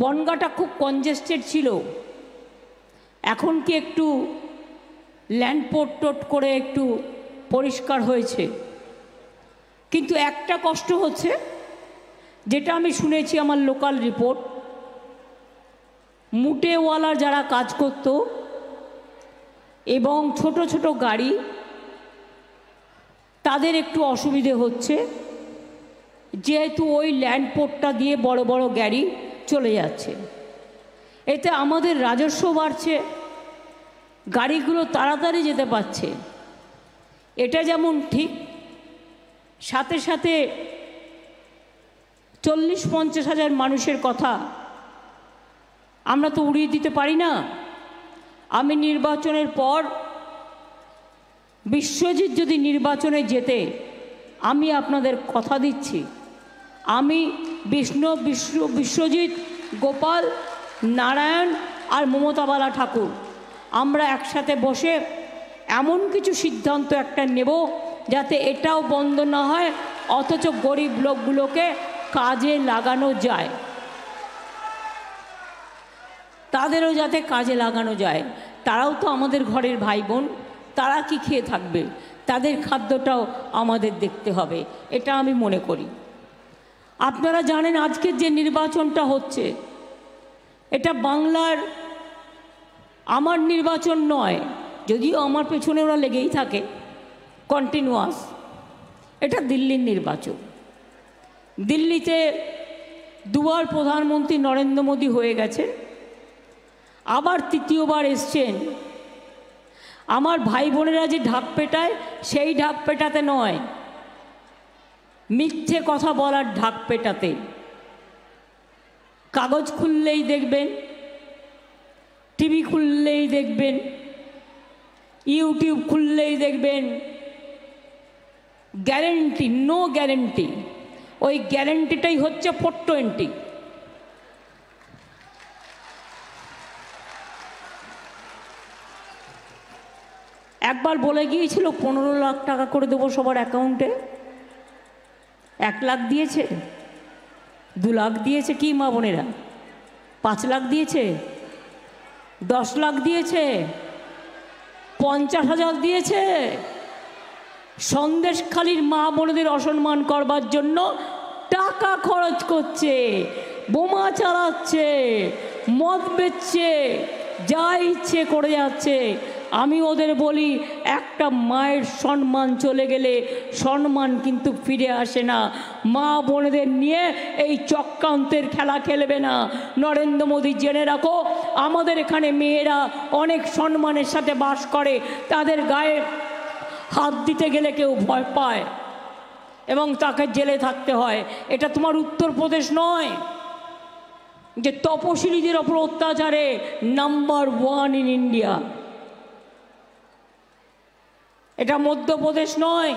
বনগাটা খুব কনজেস্টেড ছিল এখন কি একটু ল্যান্ডপোর্ট টোট করে একটু পরিষ্কার হয়েছে কিন্তু একটা কষ্ট হচ্ছে যেটা আমি শুনেছি আমার লোকাল রিপোর্ট মুটেওয়ালা যারা কাজ করত এবং ছোট ছোট গাড়ি তাদের একটু অসুবিধে হচ্ছে যেহেতু ওই ল্যান্ডপোর্টটা দিয়ে বড় বড় গাড়ি চলে যাচ্ছে এতে আমাদের রাজস্ব বাড়ছে গাড়িগুলো তাড়াতাড়ি যেতে পারছে এটা যেমন ঠিক সাথে সাথে চল্লিশ পঞ্চাশ হাজার মানুষের কথা আমরা তো উড়িয়ে দিতে পারি না আমি নির্বাচনের পর বিশ্বজিৎ যদি নির্বাচনে যেতে আমি আপনাদের কথা দিচ্ছি আমি বিষ্ণু বিষ্ণু বিশ্বজিৎ গোপাল নারায়ণ আর মমতাবালা ঠাকুর আমরা একসাথে বসে এমন কিছু সিদ্ধান্ত একটা নেব যাতে এটাও বন্ধ না হয় অথচ গরিব লোকগুলোকে কাজে লাগানো যায় তাদেরও যাতে কাজে লাগানো যায় তারাও তো আমাদের ঘরের ভাই বোন তারা কি খেয়ে থাকবে তাদের খাদ্যটাও আমাদের দেখতে হবে এটা আমি মনে করি আপনারা জানেন আজকের যে নির্বাচনটা হচ্ছে এটা বাংলার আমার নির্বাচন নয় যদিও আমার পেছনে ওরা লেগেই থাকে কন্টিনিউয়াস এটা দিল্লির নির্বাচন দিল্লিতে দুবার প্রধানমন্ত্রী নরেন্দ্র মোদী হয়ে গেছে আবার তৃতীয়বার এসছেন আমার ভাই বোনেরা যে ঢাক পেটায় সেই ঢাক পেটাতে নয় মিথ্যে কথা বলার ঢাক পেটাতে কাগজ খুললেই দেখবেন টিভি খুললেই দেখবেন ইউটিউব খুললেই দেখবেন গ্যারেন্টি নো গ্যারেন্টি ওই গ্যারেন্টিটাই হচ্ছে ফোর টোয়েন্টি একবার বলে গিয়েছিল পনেরো লাখ টাকা করে দেবো সবার অ্যাকাউন্টে এক লাখ দিয়েছে দু লাখ দিয়েছে কি মা বোনেরা পাঁচ লাখ দিয়েছে দশ লাখ দিয়েছে পঞ্চাশ হাজার দিয়েছে সন্দেশখালির মা বোনদের অসম্মান করবার জন্য টাকা খরচ করছে বোমা চালাচ্ছে মদ বেচছে যা ইচ্ছে করে যাচ্ছে আমি ওদের বলি একটা মায়ের সম্মান চলে গেলে সম্মান কিন্তু ফিরে আসে না মা বোনেদের নিয়ে এই চক্রান্তের খেলা খেলবে না নরেন্দ্র মোদী জেনে রাখো আমাদের এখানে মেয়েরা অনেক সম্মানের সাথে বাস করে তাদের গায়ে হাত দিতে গেলে কেউ ভয় পায় এবং তাকে জেলে থাকতে হয় এটা তোমার উত্তরপ্রদেশ নয় যে তপশিলীদের ওপর অত্যাচারে নাম্বার ওয়ান ইন ইন্ডিয়া এটা মধ্যপ্রদেশ নয়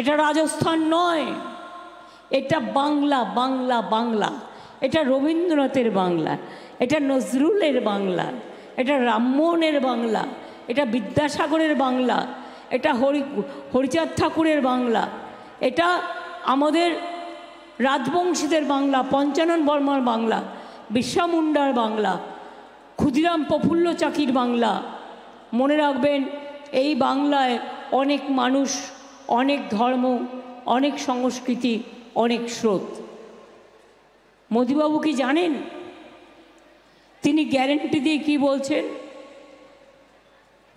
এটা রাজস্থান নয় এটা বাংলা বাংলা বাংলা এটা রবীন্দ্রনাথের বাংলা এটা নজরুলের বাংলা এটা রামমোহনের বাংলা এটা বিদ্যাসাগরের বাংলা এটা হরি হরিচাঁদ ঠাকুরের বাংলা এটা আমাদের রাজবংশীদের বাংলা পঞ্চানন বর্মার বাংলা বিশ্বামুন্ডার বাংলা ক্ষুদিরাম প্রফুল্ল চাকির বাংলা মনে রাখবেন এই বাংলায় অনেক মানুষ অনেক ধর্ম অনেক সংস্কৃতি অনেক স্রোত মোদীবাবু কি জানেন তিনি গ্যারেন্টি দিয়ে কি বলছেন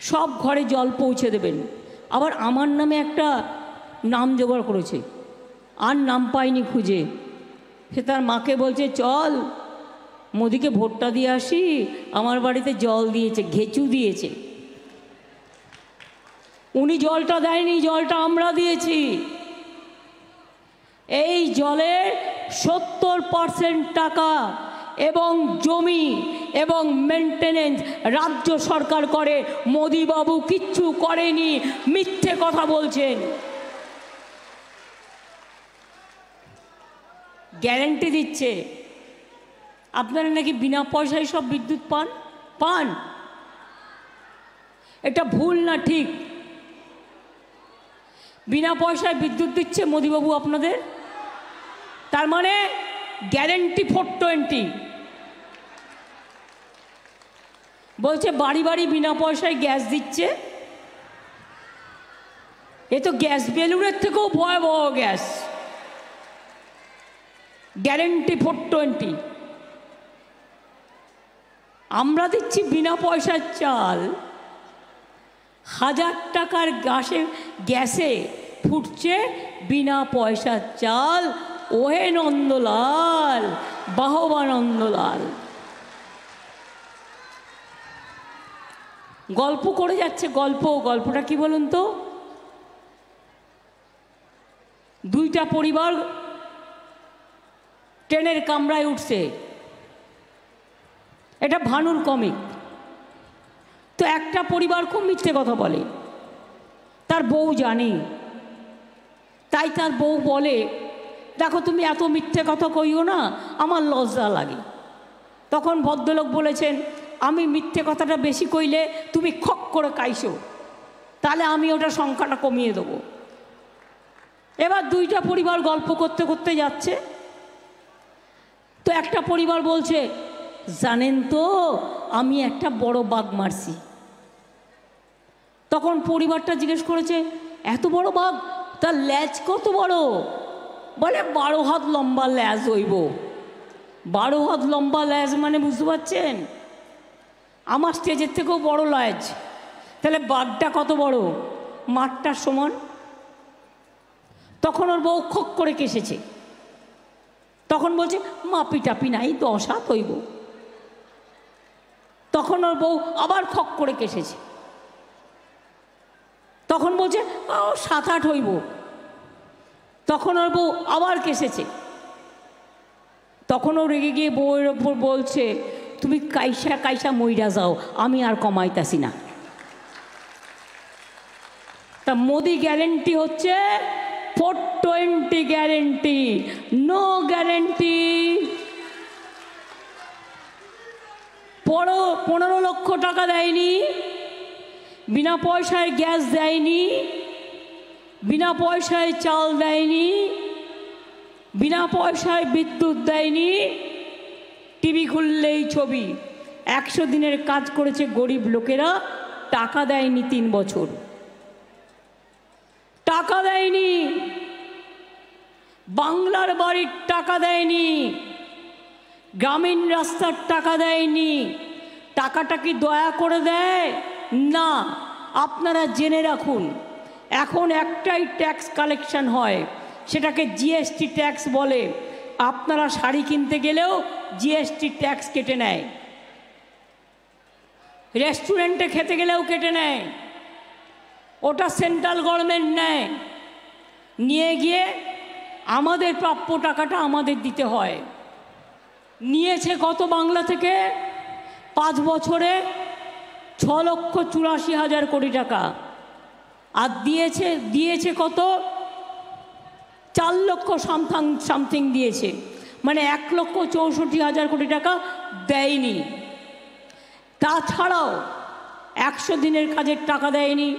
সব ঘরে জল পৌঁছে দেবেন আবার আমার নামে একটা নাম জোগাড় করেছে আর নাম পায়নি খুঁজে সে তার মাকে বলছে চল মোদিকে ভোটটা দিয়ে আসি আমার বাড়িতে জল দিয়েছে ঘেঁচু দিয়েছে উনি জলটা দেয়নি জলটা আমরা দিয়েছি এই জলের সত্তর পারসেন্ট টাকা এবং জমি এবং মেনটেনেন্স রাজ্য সরকার করে মোদিবাবু কিচ্ছু করেনি মিথ্যে কথা বলছেন গ্যারেন্টি দিচ্ছে আপনারা নাকি বিনা পয়সায় সব বিদ্যুৎ পান পান এটা ভুল না ঠিক বিনা পয়সায় বিদ্যুৎ দিচ্ছে মোদীবাবু আপনাদের তার মানে গ্যারেন্টি ফোর টোয়েন্টি বলছে বাড়ি বাড়ি বিনা পয়সায় গ্যাস দিচ্ছে এ তো গ্যাস বেলুড়ের থেকেও ভয়াবহ গ্যাস গ্যারেন্টি ফোর টোয়েন্টি আমরা দিচ্ছি বিনা পয়সার চাল হাজার টাকার গ্যাসে গ্যাসে ফুটছে বিনা পয়সার চাল ওহে নন্দলাল বাহবা নন্দলাল গল্প করে যাচ্ছে গল্প গল্পটা কি বলুন তো দুইটা পরিবার ট্রেনের কামরায় উঠছে এটা ভানুর কমিক তো একটা পরিবার খুব মিথ্যে কথা বলে তার বউ জানে তাই তার বউ বলে দেখো তুমি এত মিথ্যে কথা কইও না আমার লজ্জা লাগে তখন ভদ্রলোক বলেছেন আমি মিথ্যে কথাটা বেশি কইলে তুমি খক করে কাইছো তাহলে আমি ওটা সংখ্যাটা কমিয়ে দেবো এবার দুইটা পরিবার গল্প করতে করতে যাচ্ছে তো একটা পরিবার বলছে জানেন তো আমি একটা বড় বাঘ মারছি তখন পরিবারটা জিজ্ঞেস করেছে এত বড় বাঘ তার ল্যাজ কত বড় বলে বারো হাত লম্বা ল্যাজ হইব বারো হাত লম্বা ল্যাজ মানে বুঝতে পারছেন আমার স্টেজের থেকেও বড় ল্যাজ তাহলে বাঘটা কত বড় মাঠটার সমান তখন ওর বউ খক করে কেসেছে তখন বলছে মাপি টাপি নাই দশ হাত হইব তখন ওর বউ আবার খক করে কেসেছে তখন বলছে ও সাত আট হইব তখন ওর বউ আবার কেসেছে তখন ও রেগে গিয়ে বউয়ের ওপর বলছে তুমি কাইসা কাইসা মইরা যাও আমি আর কমাইতাছি না তা মোদি গ্যারেন্টি হচ্ছে four twenty guarantee no guarantee পনেরো লক্ষ টাকা দেয়নি বিনা পয়সায় গ্যাস দেয়নি বিনা পয়সায় চাল দেয়নি বিনা পয়সায় বিদ্যুৎ দেয়নি টিভি খুললেই ছবি একশো দিনের কাজ করেছে গরিব লোকেরা টাকা দেয়নি তিন বছর টাকা দেয়নি বাংলার বাড়ির টাকা দেয়নি গ্রামীণ রাস্তার টাকা দেয়নি টাকাটা কি দয়া করে দেয় না আপনারা জেনে রাখুন এখন একটাই ট্যাক্স কালেকশন হয় সেটাকে জিএসটি ট্যাক্স বলে আপনারা শাড়ি কিনতে গেলেও জিএসটি ট্যাক্স কেটে নেয় রেস্টুরেন্টে খেতে গেলেও কেটে নেয় ওটা সেন্ট্রাল গভর্নমেন্ট নেয় নিয়ে গিয়ে আমাদের প্রাপ্য টাকাটা আমাদের দিতে হয় নিয়েছে কত বাংলা থেকে পাঁচ বছরে ছ লক্ষ চুরাশি হাজার কোটি টাকা আর দিয়েছে দিয়েছে কত চার লক্ষ সামথাং সামথিং দিয়েছে মানে এক লক্ষ চৌষট্টি হাজার কোটি টাকা দেয়নি তাছাড়াও একশো দিনের কাজের টাকা দেয়নি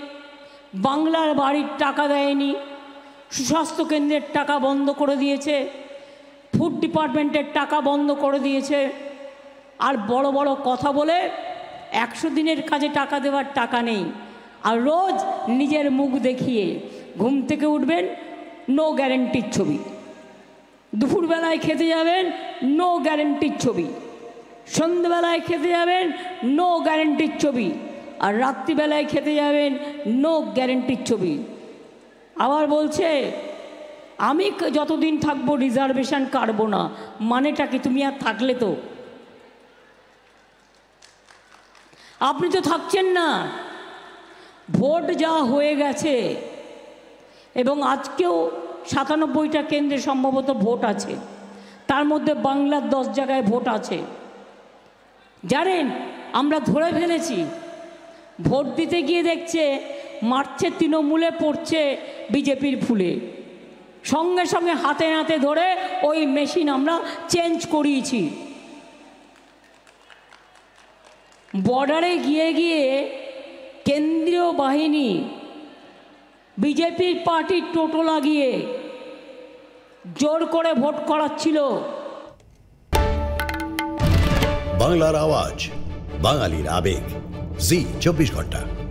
বাংলার বাড়ির টাকা দেয়নি সুস্বাস্থ্য কেন্দ্রের টাকা বন্ধ করে দিয়েছে ফুড ডিপার্টমেন্টের টাকা বন্ধ করে দিয়েছে আর বড় বড় কথা বলে একশো দিনের কাজে টাকা দেওয়ার টাকা নেই আর রোজ নিজের মুখ দেখিয়ে ঘুম থেকে উঠবেন নো গ্যারেন্টির ছবি দুপুরবেলায় খেতে যাবেন নো গ্যারেন্টির ছবি সন্ধ্যেবেলায় খেতে যাবেন নো গ্যারেন্টির ছবি আর রাত্রিবেলায় খেতে যাবেন নো গ্যারেন্টির ছবি আবার বলছে আমি যতদিন থাকবো রিজার্ভেশন কাটবো না মানেটা কি তুমি আর থাকলে তো আপনি তো থাকছেন না ভোট যা হয়ে গেছে এবং আজকেও সাতানব্বইটা কেন্দ্রে সম্ভবত ভোট আছে তার মধ্যে বাংলার দশ জায়গায় ভোট আছে জানেন আমরা ধরে ফেলেছি ভোট দিতে গিয়ে দেখছে মারছে তৃণমূলে পড়ছে বিজেপির ফুলে সঙ্গে সঙ্গে হাতে হাতে ধরে ওই মেশিন আমরা চেঞ্জ করিয়েছি বর্ডারে গিয়ে গিয়ে কেন্দ্রীয় বাহিনী বিজেপির পার্টির টোটো লাগিয়ে জোর করে ভোট করাচ্ছিল বাংলার আওয়াজ বাঙালির আবেগ জি চব্বিশ ঘন্টা